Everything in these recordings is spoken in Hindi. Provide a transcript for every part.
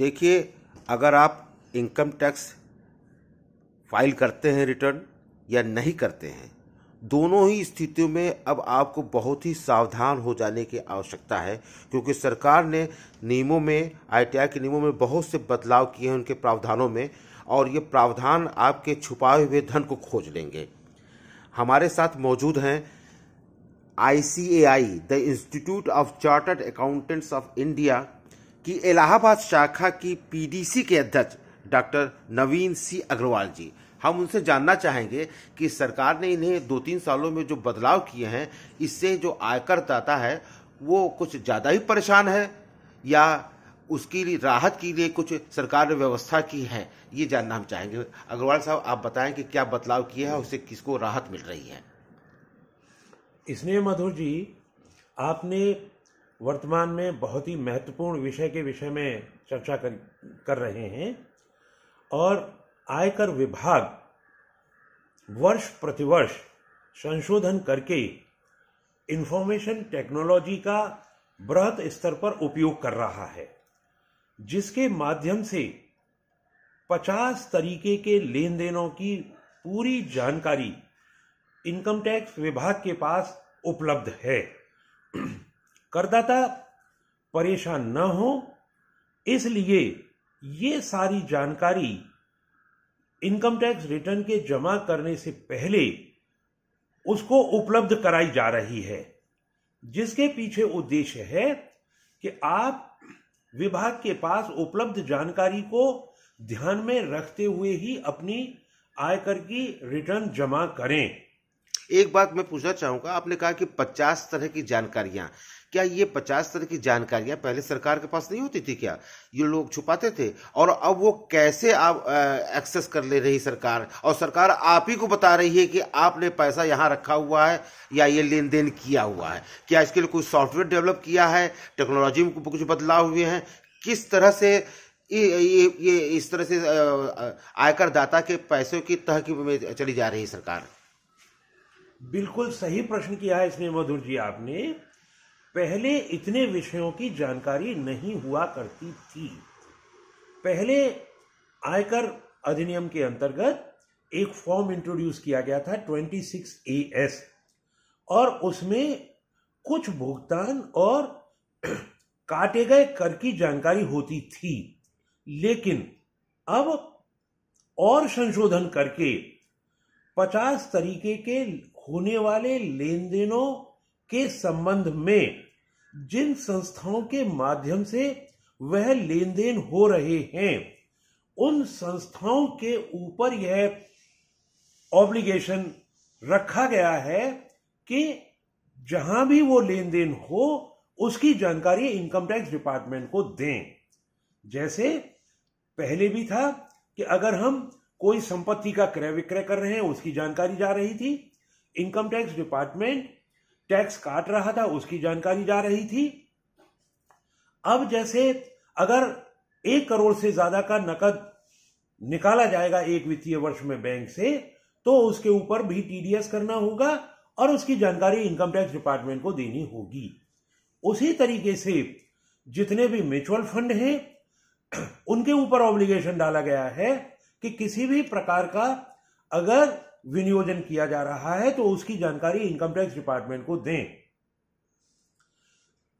देखिए अगर आप इनकम टैक्स फाइल करते हैं रिटर्न या नहीं करते हैं दोनों ही स्थितियों में अब आपको बहुत ही सावधान हो जाने की आवश्यकता है क्योंकि सरकार ने नियमों में आई के नियमों में बहुत से बदलाव किए हैं उनके प्रावधानों में और ये प्रावधान आपके छुपाए हुए धन को खोज लेंगे हमारे साथ मौजूद हैं I C A I the institute of chartered accountants of India कि इलाहाबाद शाखा की पीडीसी के अध्यक्ष डॉक्टर नवीन सी अग्रवाल जी हम उनसे जानना चाहेंगे कि सरकार ने इन्हें दो तीन सालों में जो बदलाव किए हैं इससे जो आयकर दाता है वो कुछ ज़्यादा ही परेशान है या उसकी राहत के लिए कुछ सरकार ने व्यवस्था की है ये जानना हम चाहेंगे अग्रवाल साहब आप बताएं कि क्या बदलाव किया है उससे किसको राहत मिल रही है इसमें मधुर जी आपने वर्तमान में बहुत ही महत्वपूर्ण विषय के विषय में चर्चा कर कर रहे हैं और आयकर विभाग वर्ष प्रतिवर्ष संशोधन करके इंफॉर्मेशन टेक्नोलॉजी का बृहत स्तर पर उपयोग कर रहा है जिसके माध्यम से 50 तरीके के लेन देनों की पूरी जानकारी इनकम टैक्स विभाग के पास उपलब्ध है करदाता परेशान न हो इसलिए ये सारी जानकारी इनकम टैक्स रिटर्न के जमा करने से पहले उसको उपलब्ध कराई जा रही है जिसके पीछे उद्देश्य है कि आप विभाग के पास उपलब्ध जानकारी को ध्यान में रखते हुए ही अपनी आयकर की रिटर्न जमा करें एक बात मैं पूछना चाहूंगा आपने कहा कि 50 तरह की जानकारियां क्या ये पचास तरह की जानकारियां पहले सरकार के पास नहीं होती थी क्या ये लोग छुपाते थे और अब वो कैसे आप एक्सेस कर ले रही सरकार और सरकार आप ही को बता रही है कि आपने पैसा यहाँ रखा हुआ है या ये लेन देन किया हुआ है क्या इसके लिए कोई सॉफ्टवेयर डेवलप किया है टेक्नोलॉजी में कुछ बदलाव हुए हैं किस तरह से ये ये, ये इस तरह से आयकर दाता के पैसों की तह की में चली जा रही है सरकार बिल्कुल सही प्रश्न किया है इसमें मधुर जी आपने पहले इतने विषयों की जानकारी नहीं हुआ करती थी पहले आयकर अधिनियम के अंतर्गत एक फॉर्म इंट्रोड्यूस किया गया था 26 एएस और उसमें कुछ भुगतान और काटे गए कर की जानकारी होती थी लेकिन अब और संशोधन करके 50 तरीके के होने वाले लेन देनों के संबंध में जिन संस्थाओं के माध्यम से वह लेन देन हो रहे हैं उन संस्थाओं के ऊपर यह ऑब्लिगेशन रखा गया है कि जहां भी वो लेन देन हो उसकी जानकारी इनकम टैक्स डिपार्टमेंट को दें जैसे पहले भी था कि अगर हम कोई संपत्ति का क्रय विक्रय कर रहे हैं उसकी जानकारी जा रही थी इनकम टैक्स डिपार्टमेंट टैक्स काट रहा था उसकी जानकारी जा रही थी अब जैसे अगर एक करोड़ से ज्यादा का नकद निकाला जाएगा एक वित्तीय वर्ष में बैंक से तो उसके ऊपर भी टीडीएस करना होगा और उसकी जानकारी इनकम टैक्स डिपार्टमेंट को देनी होगी उसी तरीके से जितने भी म्यूचुअल फंड हैं उनके ऊपर ऑब्लिगेशन डाला गया है कि किसी भी प्रकार का अगर विनियोजन किया जा रहा है तो उसकी जानकारी इनकम टैक्स डिपार्टमेंट को दें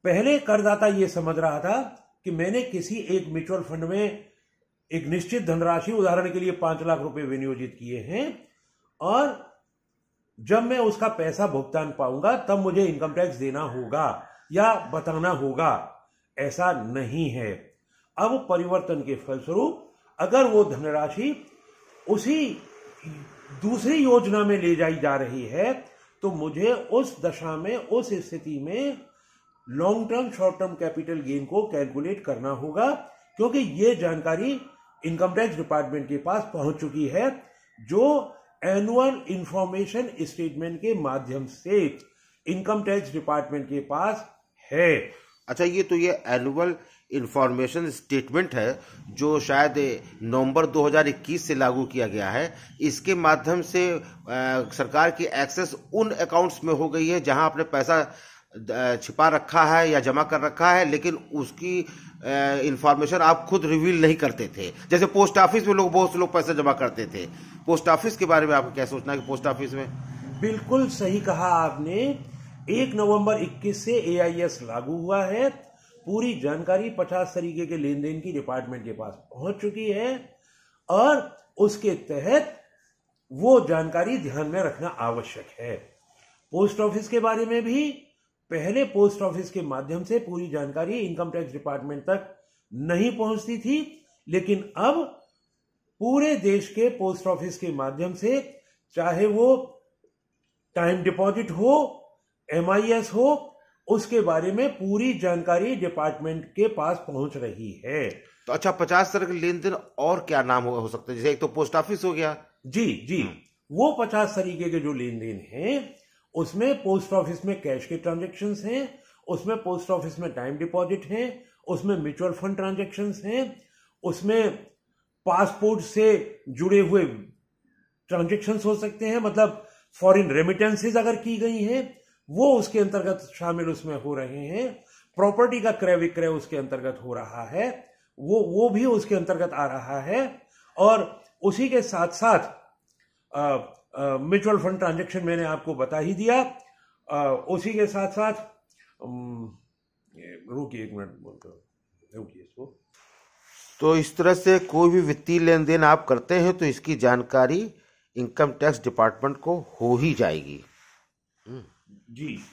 पहले करदाता यह समझ रहा था कि मैंने किसी एक म्यूचुअल फंड में एक निश्चित धनराशि उदाहरण के लिए पांच लाख रुपए विनियोजित किए हैं और जब मैं उसका पैसा भुगतान पाऊंगा तब मुझे इनकम टैक्स देना होगा या बताना होगा ऐसा नहीं है अब परिवर्तन के फलस्वरूप अगर वो धनराशि उसी दूसरी योजना में ले जाई जा रही है तो मुझे उस दशा में उस स्थिति में long term short term capital gain को कैलकुलेट करना होगा क्योंकि ये जानकारी इनकम टैक्स डिपार्टमेंट के पास पहुंच चुकी है जो एनुअल इंफॉर्मेशन स्टेटमेंट के माध्यम से इनकम टैक्स डिपार्टमेंट के पास है अच्छा ये तो ये एनुअल इन्फॉर्मेशन स्टेटमेंट है जो शायद नवंबर 2021 से लागू किया गया है इसके माध्यम से सरकार की एक्सेस उन अकाउंट्स में हो गई है जहां आपने पैसा छिपा रखा है या जमा कर रखा है लेकिन उसकी इन्फॉर्मेशन आप खुद रिवील नहीं करते थे जैसे पोस्ट ऑफिस में लोग बहुत से लोग पैसा जमा करते थे पोस्ट ऑफिस के बारे में आपको क्या सोचना है कि पोस्ट ऑफिस में बिल्कुल सही कहा आपने एक नवंबर 21 से एआईएस लागू हुआ है पूरी जानकारी पचास तरीके के लेन देन की डिपार्टमेंट के पास पहुंच चुकी है और उसके तहत वो जानकारी ध्यान में रखना आवश्यक है पोस्ट ऑफिस के बारे में भी पहले पोस्ट ऑफिस के माध्यम से पूरी जानकारी इनकम टैक्स डिपार्टमेंट तक नहीं पहुंचती थी लेकिन अब पूरे देश के पोस्ट ऑफिस के माध्यम से चाहे वो टाइम डिपॉजिट हो एमआईएस हो उसके बारे में पूरी जानकारी डिपार्टमेंट के पास पहुंच रही है तो अच्छा पचास तरह के लेन देन और क्या नाम हो, हो सकते जैसे एक तो पोस्ट ऑफिस हो गया जी जी हम्म। वो पचास तरीके के जो लेन देन है उसमें पोस्ट ऑफिस में कैश के ट्रांजेक्शन है उसमें पोस्ट ऑफिस में टाइम डिपॉजिट है उसमें म्यूचुअल फंड ट्रांजेक्शन है उसमें पासपोर्ट से जुड़े हुए ट्रांजेक्शन हो सकते हैं मतलब फॉरेन रेमिटेंसेज अगर की गई हैं वो उसके अंतर्गत शामिल उसमें हो रहे हैं प्रॉपर्टी का क्रय विक्रय उसके अंतर्गत हो रहा है वो वो भी उसके अंतर्गत आ रहा है और उसी के साथ साथ म्यूचुअल फंड ट्रांजेक्शन मैंने आपको बता ही दिया आ, उसी के साथ साथ रुकिए एक मिनट रुकिए इसको तो इस तरह से कोई भी वित्तीय लेन देन आप करते हैं तो इसकी जानकारी इनकम टैक्स डिपार्टमेंट को हो ही जाएगी हम्म। G